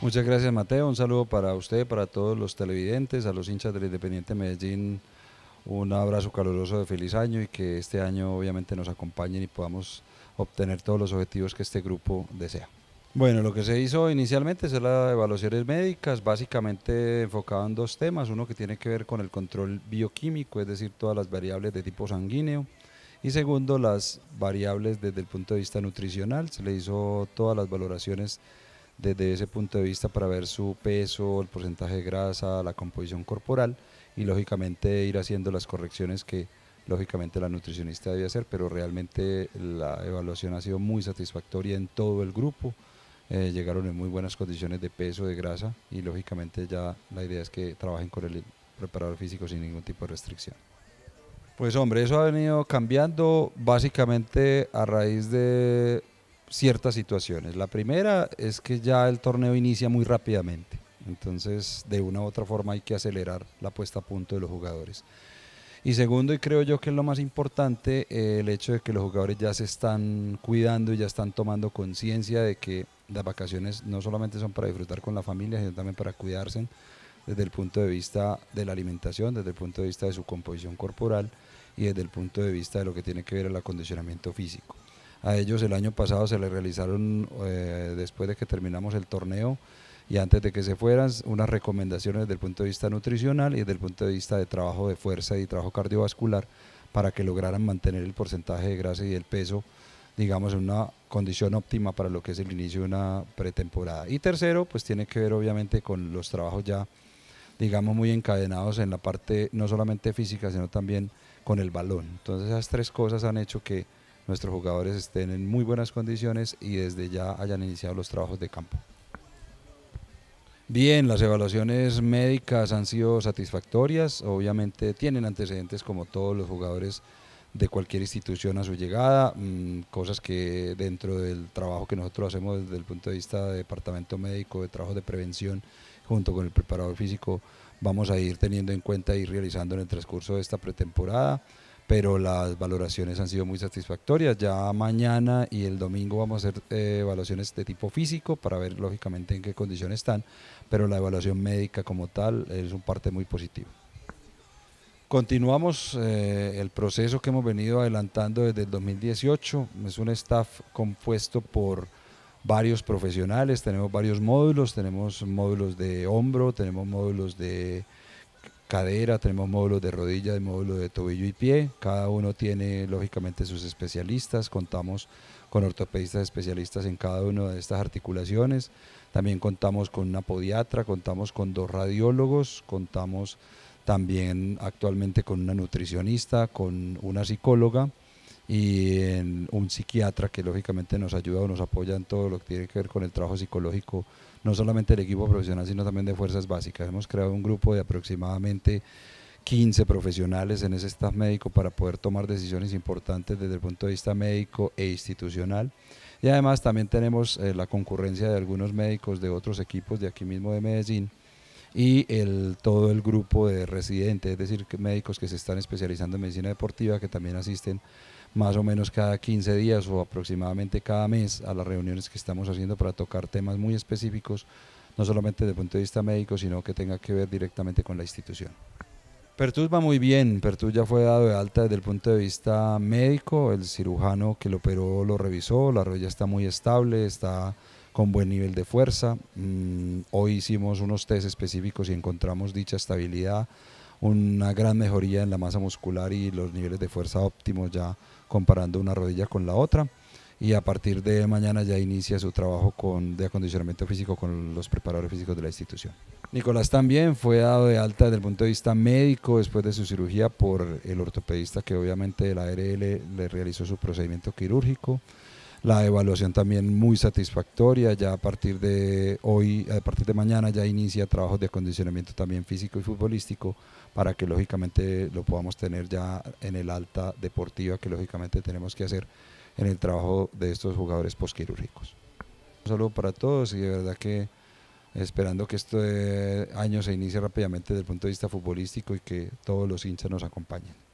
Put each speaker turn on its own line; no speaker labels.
Muchas gracias Mateo, un saludo para usted, para todos los televidentes, a los hinchas del Independiente Medellín, un abrazo caluroso de feliz año y que este año obviamente nos acompañen y podamos obtener todos los objetivos que este grupo desea. Bueno, lo que se hizo inicialmente es las evaluaciones médicas, básicamente enfocaban en dos temas, uno que tiene que ver con el control bioquímico, es decir, todas las variables de tipo sanguíneo, y segundo, las variables desde el punto de vista nutricional, se le hizo todas las valoraciones desde ese punto de vista para ver su peso, el porcentaje de grasa, la composición corporal y lógicamente ir haciendo las correcciones que lógicamente la nutricionista debía hacer, pero realmente la evaluación ha sido muy satisfactoria en todo el grupo. Eh, llegaron en muy buenas condiciones de peso, de grasa y lógicamente ya la idea es que trabajen con el preparador físico sin ningún tipo de restricción. Pues hombre, eso ha venido cambiando básicamente a raíz de ciertas situaciones. La primera es que ya el torneo inicia muy rápidamente, entonces de una u otra forma hay que acelerar la puesta a punto de los jugadores. Y segundo, y creo yo que es lo más importante, eh, el hecho de que los jugadores ya se están cuidando y ya están tomando conciencia de que las vacaciones no solamente son para disfrutar con la familia, sino también para cuidarse desde el punto de vista de la alimentación, desde el punto de vista de su composición corporal y desde el punto de vista de lo que tiene que ver el acondicionamiento físico. A ellos el año pasado se le realizaron, eh, después de que terminamos el torneo, y antes de que se fueran, unas recomendaciones desde el punto de vista nutricional y desde el punto de vista de trabajo de fuerza y trabajo cardiovascular para que lograran mantener el porcentaje de grasa y el peso, digamos, en una condición óptima para lo que es el inicio de una pretemporada. Y tercero, pues tiene que ver obviamente con los trabajos ya, digamos, muy encadenados en la parte no solamente física, sino también con el balón. Entonces esas tres cosas han hecho que nuestros jugadores estén en muy buenas condiciones y desde ya hayan iniciado los trabajos de campo. Bien, las evaluaciones médicas han sido satisfactorias, obviamente tienen antecedentes como todos los jugadores de cualquier institución a su llegada, mm, cosas que dentro del trabajo que nosotros hacemos desde el punto de vista de departamento médico, de trabajo de prevención, junto con el preparador físico, vamos a ir teniendo en cuenta y realizando en el transcurso de esta pretemporada pero las valoraciones han sido muy satisfactorias. Ya mañana y el domingo vamos a hacer eh, evaluaciones de tipo físico para ver lógicamente en qué condiciones están, pero la evaluación médica como tal es un parte muy positivo. Continuamos eh, el proceso que hemos venido adelantando desde el 2018. Es un staff compuesto por varios profesionales, tenemos varios módulos, tenemos módulos de hombro, tenemos módulos de cadera, tenemos módulos de rodilla, de módulo de tobillo y pie. Cada uno tiene lógicamente sus especialistas, contamos con ortopedistas especialistas en cada una de estas articulaciones. También contamos con una podiatra, contamos con dos radiólogos, contamos también actualmente con una nutricionista, con una psicóloga y en un psiquiatra que lógicamente nos ayuda o nos apoya en todo lo que tiene que ver con el trabajo psicológico, no solamente el equipo profesional, sino también de fuerzas básicas. Hemos creado un grupo de aproximadamente 15 profesionales en ese staff médico para poder tomar decisiones importantes desde el punto de vista médico e institucional. Y además también tenemos eh, la concurrencia de algunos médicos de otros equipos de aquí mismo de Medellín y el, todo el grupo de residentes, es decir, médicos que se están especializando en medicina deportiva, que también asisten más o menos cada 15 días o aproximadamente cada mes a las reuniones que estamos haciendo para tocar temas muy específicos, no solamente desde el punto de vista médico, sino que tenga que ver directamente con la institución. Pertus va muy bien, Pertus ya fue dado de alta desde el punto de vista médico, el cirujano que lo operó lo revisó, la rodilla está muy estable, está con buen nivel de fuerza. Mm, hoy hicimos unos test específicos y encontramos dicha estabilidad, una gran mejoría en la masa muscular y los niveles de fuerza óptimos ya comparando una rodilla con la otra. Y a partir de mañana ya inicia su trabajo con, de acondicionamiento físico con los preparadores físicos de la institución. Nicolás también fue dado de alta desde el punto de vista médico después de su cirugía por el ortopedista que obviamente de la ARL le realizó su procedimiento quirúrgico la evaluación también muy satisfactoria. Ya a partir de hoy, a partir de mañana ya inicia trabajos de acondicionamiento también físico y futbolístico para que lógicamente lo podamos tener ya en el alta deportiva que lógicamente tenemos que hacer en el trabajo de estos jugadores posquirúrgicos. Un saludo para todos y de verdad que esperando que este año se inicie rápidamente desde el punto de vista futbolístico y que todos los hinchas nos acompañen.